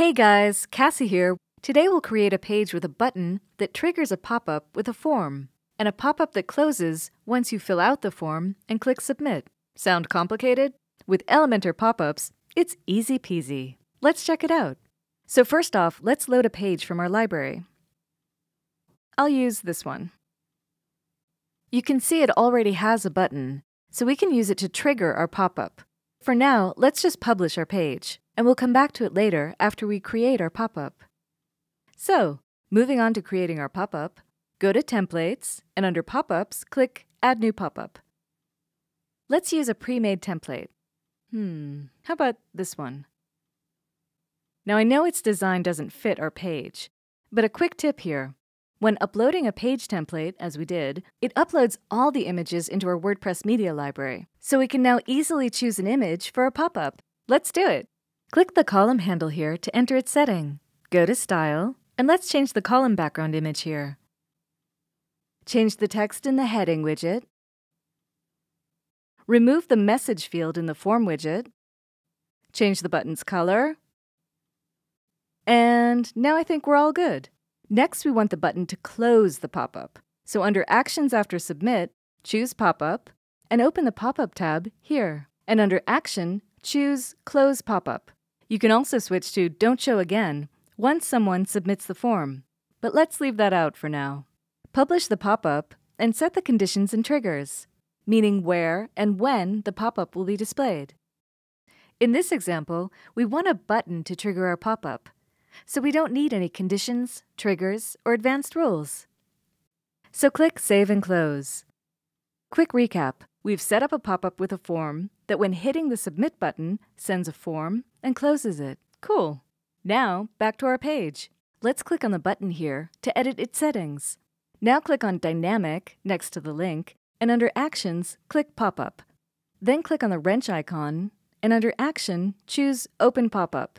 Hey guys, Cassie here. Today we'll create a page with a button that triggers a pop-up with a form, and a pop-up that closes once you fill out the form and click Submit. Sound complicated? With Elementor pop-ups, it's easy peasy. Let's check it out. So first off, let's load a page from our library. I'll use this one. You can see it already has a button, so we can use it to trigger our pop-up. For now, let's just publish our page and we'll come back to it later after we create our pop-up. So, moving on to creating our pop-up, go to Templates, and under Pop-ups, click Add New Pop-up. Let's use a pre-made template. Hmm, how about this one? Now I know its design doesn't fit our page, but a quick tip here. When uploading a page template, as we did, it uploads all the images into our WordPress media library, so we can now easily choose an image for a pop-up. Let's do it! Click the column handle here to enter its setting. Go to Style, and let's change the column background image here. Change the text in the heading widget. Remove the message field in the form widget. Change the button's color. And now I think we're all good. Next, we want the button to close the pop-up. So under Actions after Submit, choose Pop-up and open the Pop-up tab here. And under Action, choose Close Pop-up. You can also switch to Don't Show Again once someone submits the form, but let's leave that out for now. Publish the pop up and set the conditions and triggers, meaning where and when the pop up will be displayed. In this example, we want a button to trigger our pop up, so we don't need any conditions, triggers, or advanced rules. So click Save and Close. Quick recap We've set up a pop-up with a form that when hitting the Submit button, sends a form and closes it. Cool. Now, back to our page. Let's click on the button here to edit its settings. Now click on Dynamic next to the link, and under Actions, click Pop-up. Then click on the wrench icon, and under Action, choose Open Pop-up.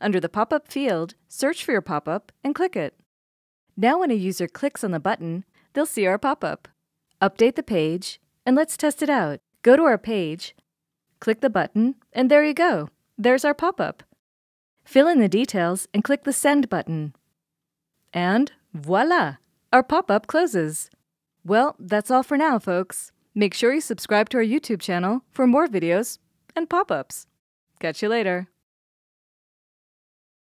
Under the pop-up field, search for your pop-up and click it. Now when a user clicks on the button, they'll see our pop-up. Update the page and let's test it out. Go to our page, click the button, and there you go. There's our pop up. Fill in the details and click the Send button. And voila! Our pop up closes. Well, that's all for now, folks. Make sure you subscribe to our YouTube channel for more videos and pop ups. Catch you later.